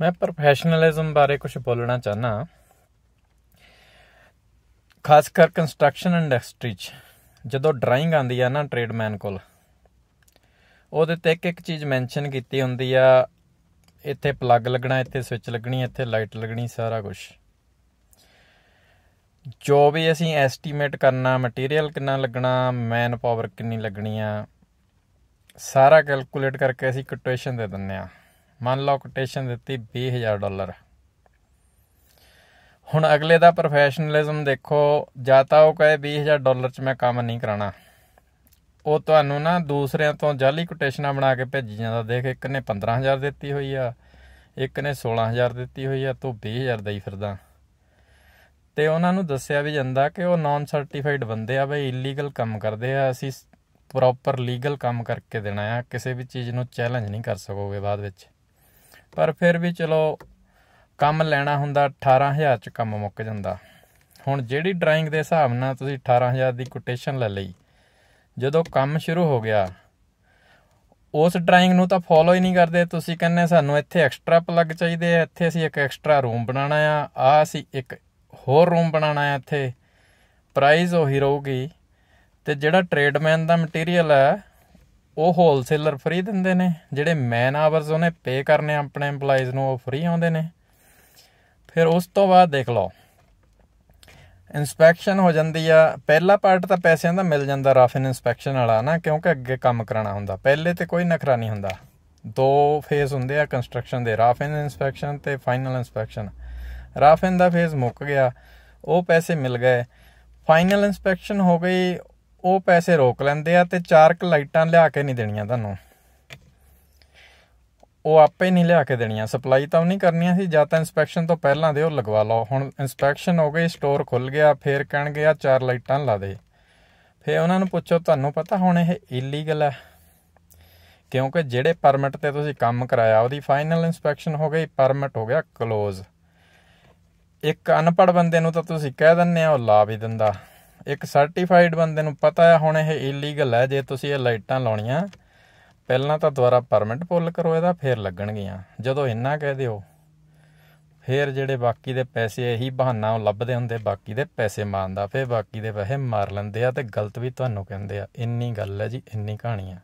ਮੈਂ ਪ੍ਰੋਫੈਸ਼ਨਲਿਜ਼ਮ ਬਾਰੇ ਕੁਝ ਬੋਲਣਾ ਚਾਹਨਾ ਖਾਸ ਕਰ ਕੰਸਟਰਕਸ਼ਨ ਇੰਡਸਟਰੀ 'ਚ ਜਦੋਂ ਡਰਾਇੰਗ ਆਂਦੀ ਆ ਨਾ ਟ੍ਰੇਡਮੈਨ ਕੋਲ ਉਹਦੇ ਤੇ ਇੱਕ ਇੱਕ ਚੀਜ਼ ਮੈਂਸ਼ਨ ਕੀਤੀ ਹੁੰਦੀ ਆ ਇੱਥੇ ਪਲੱਗ ਲੱਗਣਾ ਇੱਥੇ ਸਵਿਚ ਲੱਗਣੀ ਇੱਥੇ ਲਾਈਟ ਲੱਗਣੀ ਸਾਰਾ ਕੁਝ ਜੋ ਵੀ ਅਸੀਂ ਐਸਟੀਮੇਟ ਕਰਨਾ ਮਟੀਰੀਅਲ ਕਿੰਨਾ ਲੱਗਣਾ ਮੈਨ ਪਾਵਰ ਕਿੰਨੀ ਲੱਗਣੀ ਆ ਸਾਰਾ ਕੈਲਕੂਲੇਟ ਕਰਕੇ ਅਸੀਂ ਕੁਟੇਸ਼ਨ ਦੇ ਦਿੰਨੇ ਆ ਮੰਨ ਲਓ ਕੋਟੇਸ਼ਨ ਦਿੱਤੀ 20000 ਡਾਲਰ ਹੁਣ ਅਗਲੇ ਦਾ ਪ੍ਰੋਫੈਸ਼ਨਲਿਜ਼ਮ ਦੇਖੋ ਜਾਂ ਤਾਂ ਉਹ ਕਹੇ 20000 ਡਾਲਰ 'ਚ ਮੈਂ ਕੰਮ ਨਹੀਂ ਕਰਾਣਾ ਉਹ ਤੁਹਾਨੂੰ ਨਾ ਦੂਸਰਿਆਂ ਤੋਂ ਜਾਲੀ ਕੋਟੇਸ਼ਨਾਂ ਬਣਾ ਕੇ ਭੇਜੀ ਜਾਂਦਾ ਦੇਖ ਇੱਕ ਨੇ 15000 ਦਿੱਤੀ ਹੋਈ ਆ ਇੱਕ ਨੇ 16000 ਦਿੱਤੀ ਹੋਈ ਆ ਤੋ 20000 ਦਈ ਫਿਰਦਾ ਤੇ ਉਹਨਾਂ ਨੂੰ ਦੱਸਿਆ ਵੀ ਜਾਂਦਾ ਕਿ ਉਹ ਨਾਨ ਸਰਟੀਫਾਈਡ ਬੰਦੇ ਆ ਬਈ ਇਲੀਗਲ ਕੰਮ ਕਰਦੇ ਆ ਅਸੀਂ ਪ੍ਰੋਪਰ ਲੀਗਲ ਕੰਮ ਕਰਕੇ ਦੇਣਾ ਆ ਕਿਸੇ ਵੀ ਚੀਜ਼ ਨੂੰ ਚੈਲੰਜ ਨਹੀਂ ਕਰ ਸਕੋਗੇ ਬਾਅਦ ਵਿੱਚ ਪਰ ਫਿਰ ਵੀ ਚਲੋ ਕੰਮ ਲੈਣਾ ਹੁੰਦਾ 18000 ਚ ਕੰਮ ਮੁੱਕ ਜਾਂਦਾ ਹੁਣ ਜਿਹੜੀ ਡਰਾਇੰਗ ਦੇ ਹਿਸਾਬ ਨਾਲ ਤੁਸੀਂ 18000 ਦੀ ਕੋਟੇਸ਼ਨ ਲੈ ਲਈ ਜਦੋਂ ਕੰਮ ਸ਼ੁਰੂ ਹੋ ਗਿਆ ਉਸ ਡਰਾਇੰਗ ਨੂੰ ਤਾਂ ਫੋਲੋ ਹੀ ਨਹੀਂ ਕਰਦੇ ਤੁਸੀਂ ਕਹਿੰਦੇ ਸਾਨੂੰ ਇੱਥੇ ਐਕਸਟਰਾ ਪਲੱਗ ਚਾਹੀਦੇ ਆ ਇੱਥੇ ਅਸੀਂ ਇੱਕ ਐਕਸਟਰਾ ਰੂਮ ਬਣਾਉਣਾ ਆ ਆ ਅਸੀਂ ਇੱਕ ਹੋਰ ਰੂਮ ਬਣਾਉਣਾ ਆ ਇੱਥੇ ਪ੍ਰਾਈਸ ਉਹੀ ਰਹੂਗੀ ਤੇ ਜਿਹੜਾ ਟ੍ਰੇਡਮੈਨ ਦਾ ਮਟੀਰੀਅਲ ਹੈ ਉਹ ਹੋਲਸੇਲਰ ਫ੍ਰੀ ਦਿੰਦੇ ਨੇ ਜਿਹੜੇ ਮੈਨ ਆਵਰਸ ਉਹਨੇ ਪੇ ਕਰਨੇ ਆਪਣੇ EMPLOYEES ਨੂੰ ਉਹ ਫ੍ਰੀ ਆਉਂਦੇ ਨੇ ਫਿਰ ਉਸ ਤੋਂ ਬਾਅਦ ਦੇਖ ਲਓ ਇਨਸਪੈਕਸ਼ਨ ਹੋ ਜਾਂਦੀ ਆ ਪਹਿਲਾ ਪਾਰਟ ਤਾਂ ਪੈਸਿਆਂ ਦਾ ਮਿਲ ਜਾਂਦਾ ਰਫ ਇਨਸਪੈਕਸ਼ਨ ਵਾਲਾ ਨਾ ਕਿਉਂਕਿ ਅੱਗੇ ਕੰਮ ਕਰਾਣਾ ਹੁੰਦਾ ਪਹਿਲੇ ਤੇ ਕੋਈ ਨਖਰਾ ਨਹੀਂ ਹੁੰਦਾ ਦੋ ਫੇਜ਼ ਹੁੰਦੇ ਆ ਕੰਸਟਰਕਸ਼ਨ ਦੇ ਰਫ ਇਨਸਪੈਕਸ਼ਨ ਤੇ ਫਾਈਨਲ ਇਨਸਪੈਕਸ਼ਨ ਰਫ ਇਨ ਦਾ ਫੇਜ਼ ਮੁੱਕ ਗਿਆ ਉਹ ਪੈਸੇ ਮਿਲ ਗਏ ਫਾਈਨਲ ਇਨਸਪੈਕਸ਼ਨ ਹੋ ਗਈ ਉਹ ਪੈਸੇ ਰੋਕ ਲੈਂਦੇ ਆ ਤੇ ਚਾਰ ਕ ਲਾਈਟਾਂ ਲਿਆ ਕੇ ਨਹੀਂ ਦੇਣੀਆਂ ਤੁਹਾਨੂੰ ਉਹ ਆਪੇ ਨਹੀਂ ਲਿਆ ਕੇ ਦੇਣੀਆਂ ਸਪਲਾਈ ਤਾਂ ਉਹ ਨਹੀਂ ਕਰਨੀਆਂ ਸੀ ਜਾਂ ਤਾਂ ਇਨਸਪੈਕਸ਼ਨ ਤੋਂ ਪਹਿਲਾਂ ਦੇ ਉਹ ਲਗਵਾ ਲਓ ਹੁਣ ਇਨਸਪੈਕਸ਼ਨ ਹੋ ਗਈ ਸਟੋਰ ਖੁੱਲ ਗਿਆ ਫੇਰ ਕਹਿਣਗੇ ਆ ਚਾਰ ਲਾਈਟਾਂ ਲਾ ਦੇ ਫੇਰ ਉਹਨਾਂ ਨੂੰ ਪੁੱਛੋ ਤੁਹਾਨੂੰ ਪਤਾ ਹੁਣ ਇਹ ਇਲੀਗਲ ਹੈ ਕਿਉਂਕਿ ਜਿਹੜੇ ਪਰਮਿਟ ਤੇ ਤੁਸੀਂ ਕੰਮ ਕਰਾਇਆ ਉਹਦੀ ਫਾਈਨਲ ਇਨਸਪੈਕਸ਼ਨ ਹੋ ਗਈ ਪਰਮਿਟ ਹੋ ਗਿਆ ਕਲੋਜ਼ ਇੱਕ ਅਨਪੜ ਬੰਦੇ ਨੂੰ ਤਾਂ ਤੁਸੀਂ ਕਹਿ ਦਿੰਨੇ ਆ ਉਹ ਲਾ ਵੀ ਦਿੰਦਾ ਇੱਕ ਸਰਟੀਫਾਈਡ ਬੰਦੇ ਨੂੰ ਪਤਾ ਹੈ ਹੁਣ ਇਹ ਇਲੀਗਲ ਹੈ ਜੇ ਤੁਸੀਂ ਇਹ ਲਾਈਟਾਂ ਲਾਉਣੀਆਂ ਪਹਿਲਾਂ ਤਾਂ ਦੁਬਾਰਾ ਪਰਮਿਟ ਪੁੱਲ ਕਰੋ ਇਹਦਾ ਫੇਰ ਲੱਗਣਗੀਆਂ ਜਦੋਂ ਇੰਨਾ ਕਹਿ ਦਿਓ ਫੇਰ ਜਿਹੜੇ ਬਾਕੀ ਦੇ ਪੈਸੇ ਇਹੀ ਬਹਾਨਾ ਉਹ ਲੱਭਦੇ ਹੁੰਦੇ ਬਾਕੀ ਦੇ ਪੈਸੇ ਦਾ ਫੇਰ ਬਾਕੀ ਦੇ ਪੈਸੇ ਮਾਰ ਲੈਂਦੇ ਆ ਤੇ ਗਲਤ ਵੀ ਤੁਹਾਨੂੰ ਕਹਿੰਦੇ ਆ ਇੰਨੀ ਗੱਲ ਹੈ ਜੀ ਇੰਨੀ ਕਹਾਣੀ ਆ